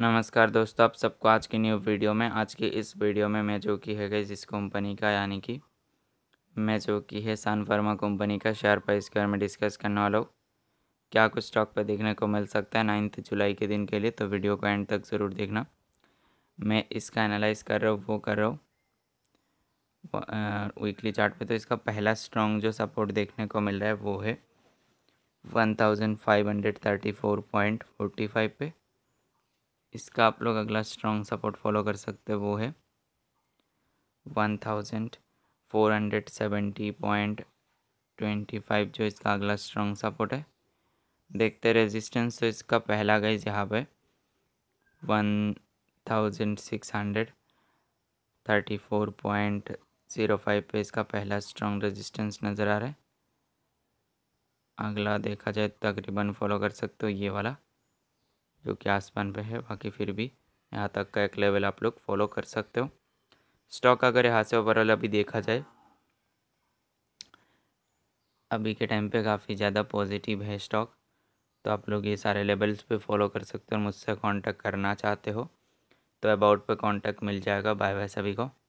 नमस्कार दोस्तों आप सबको आज की न्यू वीडियो में आज की इस वीडियो में मैं जो की है गई जिस कंपनी का यानी कि मैं जो की है सन फार्मा कंपनी का शेयर प्राइस के बारे में डिस्कस करने वाला हूँ क्या कुछ स्टॉक पर देखने को मिल सकता है नाइन्थ जुलाई के दिन के लिए तो वीडियो को एंड तक ज़रूर देखना मैं इसका एनालाइज कर रहा हूँ वो कर रहा हूँ वीकली चार्ट पे तो इसका पहला स्ट्रॉन्ग जो सपोर्ट देखने को मिल रहा है वो है one thousand five hundred thirty four point forty five पे इसका आप लोग अगला स्ट्रॉन्ग सपोर्ट फॉलो कर सकते हो वो है one thousand four hundred seventy point twenty five जो इसका अगला स्ट्रॉन्ग सपोर्ट है देखते रेजिस्टेंस तो इसका पहला गई यहाँ पे one thousand six hundred thirty four point zero five पे इसका पहला स्ट्रॉन्ग रेजिस्टेंस नज़र आ रहा है अगला देखा जाए तकरीबन फॉलो कर सकते हो ये वाला जो कि आसमान पे है बाकी फिर भी यहाँ तक का एक लेवल आप लोग फॉलो कर सकते हो स्टॉक अगर यहाँ से ओवरऑल अभी देखा जाए अभी के टाइम पे काफ़ी ज़्यादा पॉजिटिव है स्टॉक तो आप लोग ये सारे लेवल्स पे फॉलो कर सकते हो मुझसे कांटेक्ट करना चाहते हो तो अबाउट पे कांटेक्ट मिल जाएगा बाय बाय सभी को